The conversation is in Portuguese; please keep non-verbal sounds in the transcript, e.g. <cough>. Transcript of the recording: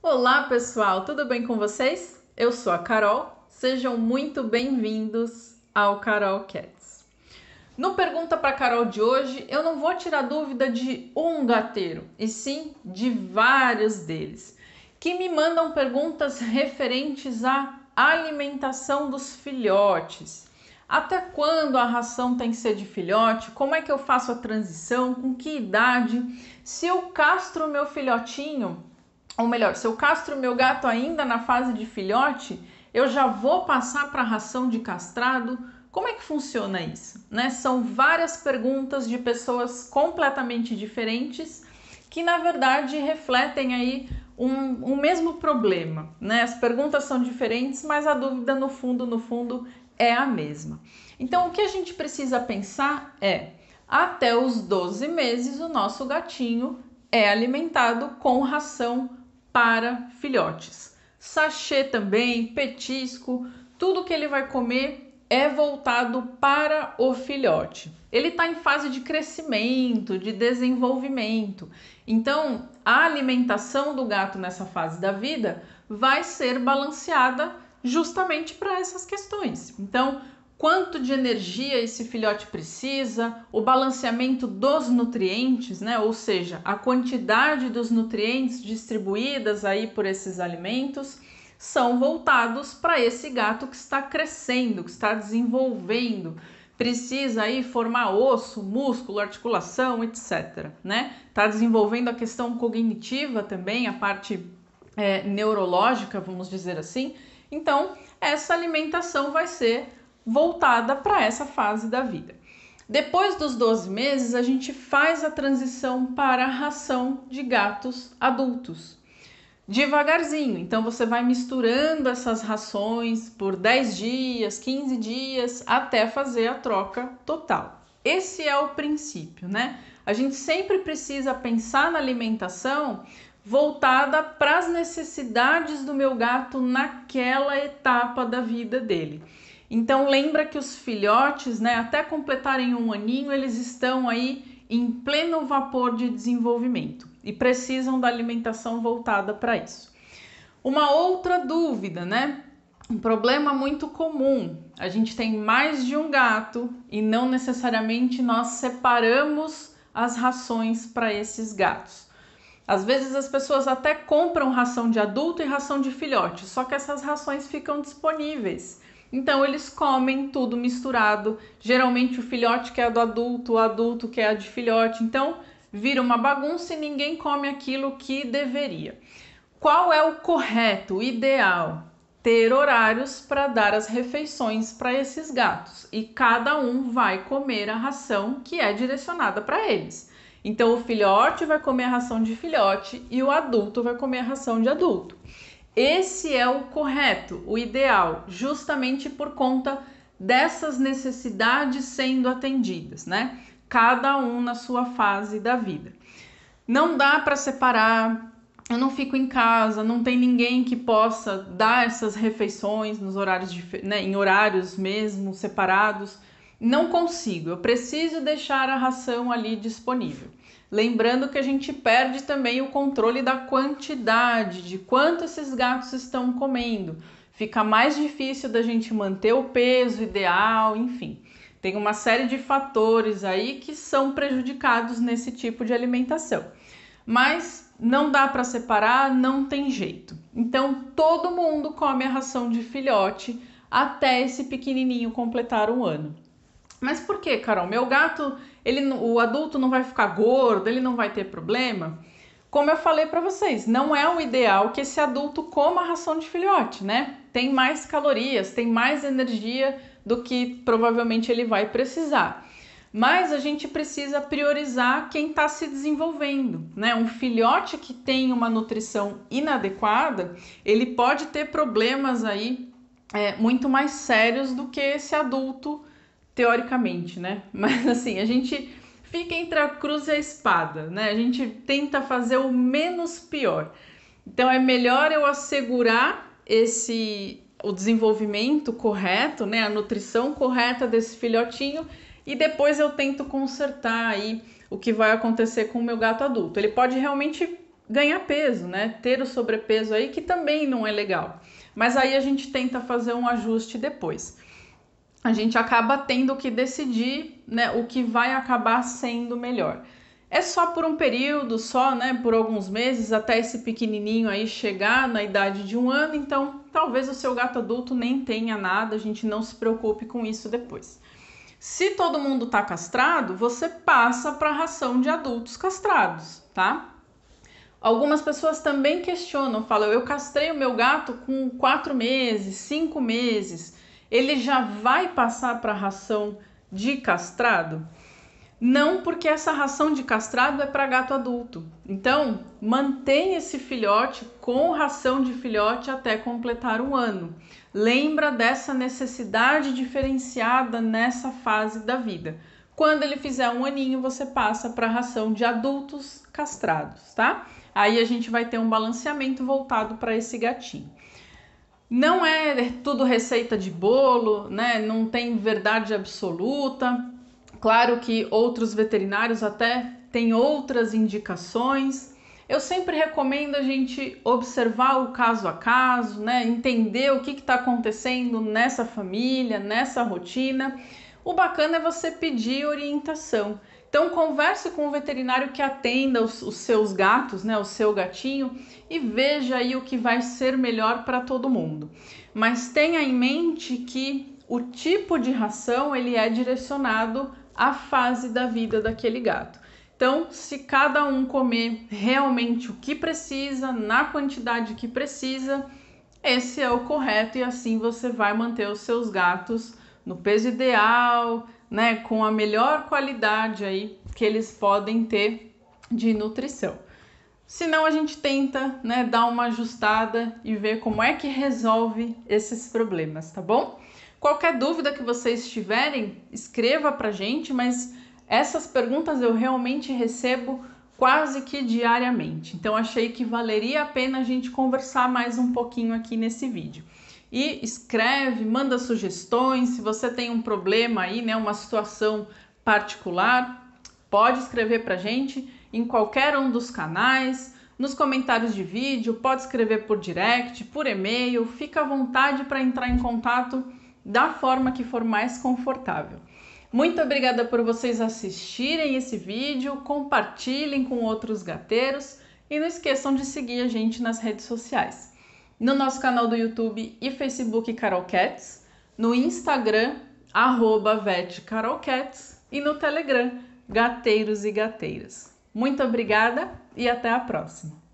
Olá, pessoal, tudo bem com vocês? Eu sou a Carol, sejam muito bem-vindos ao Carol Cats. No Pergunta para Carol de hoje, eu não vou tirar dúvida de um gateiro, e sim de vários deles, que me mandam perguntas referentes à alimentação dos filhotes. Até quando a ração tem que ser de filhote? Como é que eu faço a transição? Com que idade? Se eu castro meu filhotinho, ou melhor, se eu castro meu gato ainda na fase de filhote, eu já vou passar para ração de castrado? Como é que funciona isso? Né? São várias perguntas de pessoas completamente diferentes que na verdade refletem aí um, um mesmo problema. Né? As perguntas são diferentes, mas a dúvida no fundo, no fundo, é a mesma. Então o que a gente precisa pensar é até os 12 meses o nosso gatinho é alimentado com ração para filhotes. Sachê também, petisco, tudo que ele vai comer é voltado para o filhote. Ele está em fase de crescimento, de desenvolvimento. Então, a alimentação do gato nessa fase da vida vai ser balanceada justamente para essas questões. Então, quanto de energia esse filhote precisa, o balanceamento dos nutrientes, né? Ou seja, a quantidade dos nutrientes distribuídas aí por esses alimentos são voltados para esse gato que está crescendo, que está desenvolvendo, precisa aí formar osso, músculo, articulação, etc. Né? Está desenvolvendo a questão cognitiva também, a parte é, neurológica, vamos dizer assim. Então, essa alimentação vai ser voltada para essa fase da vida. Depois dos 12 meses, a gente faz a transição para a ração de gatos adultos. Devagarzinho, então você vai misturando essas rações por 10 dias, 15 dias, até fazer a troca total. Esse é o princípio, né? A gente sempre precisa pensar na alimentação voltada para as necessidades do meu gato naquela etapa da vida dele. Então lembra que os filhotes, né, até completarem um aninho, eles estão aí em pleno vapor de desenvolvimento e precisam da alimentação voltada para isso. Uma outra dúvida, né? Um problema muito comum. A gente tem mais de um gato e não necessariamente nós separamos as rações para esses gatos. Às vezes as pessoas até compram ração de adulto e ração de filhote, só que essas rações ficam disponíveis. Então eles comem tudo misturado. Geralmente o filhote que é do adulto, o adulto que é a de filhote. Então vira uma bagunça e ninguém come aquilo que deveria. Qual é o correto, o ideal? Ter horários para dar as refeições para esses gatos e cada um vai comer a ração que é direcionada para eles. Então o filhote vai comer a ração de filhote e o adulto vai comer a ração de adulto. Esse é o correto, o ideal, justamente por conta dessas necessidades sendo atendidas, né? Cada um na sua fase da vida. Não dá para separar, eu não fico em casa, não tem ninguém que possa dar essas refeições nos horários né, em horários mesmo separados. Não consigo, eu preciso deixar a ração ali disponível. Lembrando que a gente perde também o controle da quantidade, de quanto esses gatos estão comendo. Fica mais difícil da gente manter o peso ideal, enfim. Tem uma série de fatores aí que são prejudicados nesse tipo de alimentação. Mas não dá para separar, não tem jeito. Então todo mundo come a ração de filhote até esse pequenininho completar um ano. Mas por que, Carol? Meu gato, ele, o adulto não vai ficar gordo, ele não vai ter problema? Como eu falei para vocês, não é o ideal que esse adulto coma ração de filhote, né? Tem mais calorias, tem mais energia do que provavelmente ele vai precisar. Mas a gente precisa priorizar quem está se desenvolvendo, né? Um filhote que tem uma nutrição inadequada, ele pode ter problemas aí é, muito mais sérios do que esse adulto teoricamente, né? <laughs> Mas assim, a gente fica entre a cruz e a espada, né? A gente tenta fazer o menos pior. Então é melhor eu assegurar esse o desenvolvimento correto, né? A nutrição correta desse filhotinho e depois eu tento consertar aí o que vai acontecer com o meu gato adulto. Ele pode realmente ganhar peso, né? Ter o sobrepeso aí que também não é legal. Mas aí a gente tenta fazer um ajuste depois a gente acaba tendo que decidir né, o que vai acabar sendo melhor. É só por um período, só né, por alguns meses, até esse pequenininho aí chegar na idade de um ano, então talvez o seu gato adulto nem tenha nada, a gente não se preocupe com isso depois. Se todo mundo está castrado, você passa para a ração de adultos castrados, tá? Algumas pessoas também questionam, falam, eu castrei o meu gato com quatro meses, cinco meses ele já vai passar para a ração de castrado? Não, porque essa ração de castrado é para gato adulto. Então, mantenha esse filhote com ração de filhote até completar um ano. Lembra dessa necessidade diferenciada nessa fase da vida. Quando ele fizer um aninho, você passa para ração de adultos castrados, tá? Aí a gente vai ter um balanceamento voltado para esse gatinho. Não é tudo receita de bolo, né? Não tem verdade absoluta. Claro que outros veterinários até têm outras indicações. Eu sempre recomendo a gente observar o caso a caso, né? Entender o que está acontecendo nessa família, nessa rotina. O bacana é você pedir orientação. Então converse com o veterinário que atenda os, os seus gatos, né, o seu gatinho, e veja aí o que vai ser melhor para todo mundo. Mas tenha em mente que o tipo de ração ele é direcionado à fase da vida daquele gato. Então, se cada um comer realmente o que precisa, na quantidade que precisa, esse é o correto e assim você vai manter os seus gatos no peso ideal, né, com a melhor qualidade aí que eles podem ter de nutrição. Se não a gente tenta, né, dar uma ajustada e ver como é que resolve esses problemas, tá bom? Qualquer dúvida que vocês tiverem, escreva pra gente, mas essas perguntas eu realmente recebo quase que diariamente. Então achei que valeria a pena a gente conversar mais um pouquinho aqui nesse vídeo e escreve, manda sugestões. Se você tem um problema aí, né, uma situação particular, pode escrever para gente em qualquer um dos canais, nos comentários de vídeo, pode escrever por direct, por e-mail. Fica à vontade para entrar em contato da forma que for mais confortável. Muito obrigada por vocês assistirem esse vídeo, compartilhem com outros gateiros e não esqueçam de seguir a gente nas redes sociais no nosso canal do YouTube e Facebook Carol Cats, no Instagram, arroba e no Telegram, Gateiros e Gateiras. Muito obrigada e até a próxima!